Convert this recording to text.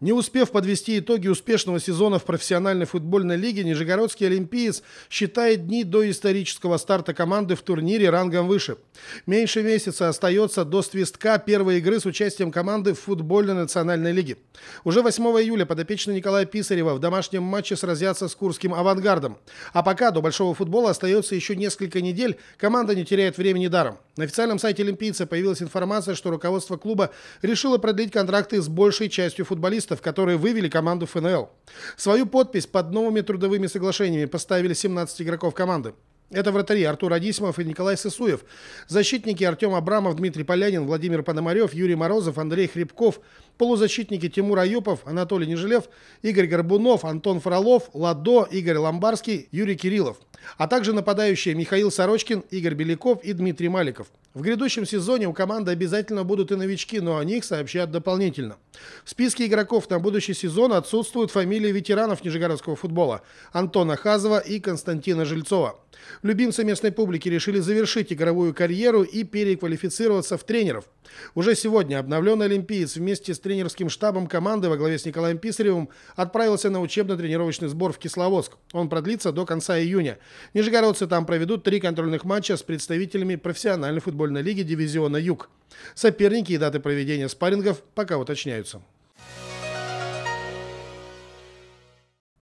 Не успев подвести итоги успешного сезона в профессиональной футбольной лиге, Нижегородский олимпиец считает дни до исторического старта команды в турнире рангом выше. Меньше месяца остается до свистка первой игры с участием команды в футбольной национальной лиге. Уже 8 июля подопечный Николая Писарева в домашнем матче сразятся с курским авангардом. А пока до большого футбола остается еще несколько недель, команда не теряет времени даром. На официальном сайте «Олимпийца» появилась информация, что руководство клуба решило продлить контракты с большей частью футболистов, которые вывели команду ФНЛ. Свою подпись под новыми трудовыми соглашениями поставили 17 игроков команды. Это вратари Артур Адисимов и Николай Сысуев. Защитники Артем Абрамов, Дмитрий Полянин, Владимир Пономарев, Юрий Морозов, Андрей Хребков. Полузащитники Тимур Аюпов, Анатолий Нежелев, Игорь Горбунов, Антон Фролов, Ладо, Игорь Ломбарский, Юрий Кириллов а также нападающие Михаил Сорочкин, Игорь Беляков и Дмитрий Маликов. В грядущем сезоне у команды обязательно будут и новички, но о них сообщат дополнительно. В списке игроков на будущий сезон отсутствуют фамилии ветеранов нижегородского футбола – Антона Хазова и Константина Жильцова. Любимцы местной публики решили завершить игровую карьеру и переквалифицироваться в тренеров. Уже сегодня обновленный олимпиец вместе с тренерским штабом команды во главе с Николаем Писаревым отправился на учебно-тренировочный сбор в Кисловодск. Он продлится до конца июня. Нижегородцы там проведут три контрольных матча с представителями профессиональной футбольной баскетбольной лиги дивизиона «Юг». Соперники и даты проведения спаррингов пока уточняются.